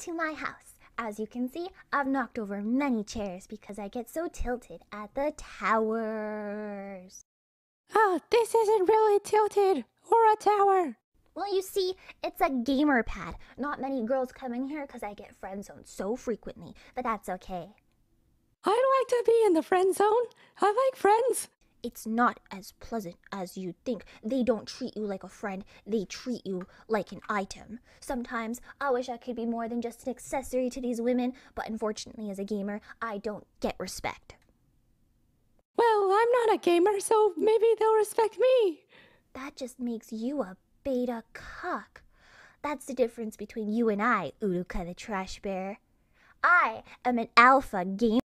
to my house. As you can see, I've knocked over many chairs because I get so tilted at the towers. Oh, this isn't really tilted or a tower. Well, you see, it's a gamer pad. Not many girls come in here because I get friend zoned so frequently, but that's okay. I like to be in the friend zone. I like friends it's not as pleasant as you think. They don't treat you like a friend, they treat you like an item. Sometimes I wish I could be more than just an accessory to these women, but unfortunately, as a gamer, I don't get respect. Well, I'm not a gamer, so maybe they'll respect me. That just makes you a beta cuck. That's the difference between you and I, Uruka the Trash Bear. I am an alpha gamer.